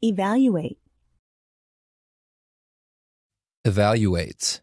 Evaluate. Evaluate.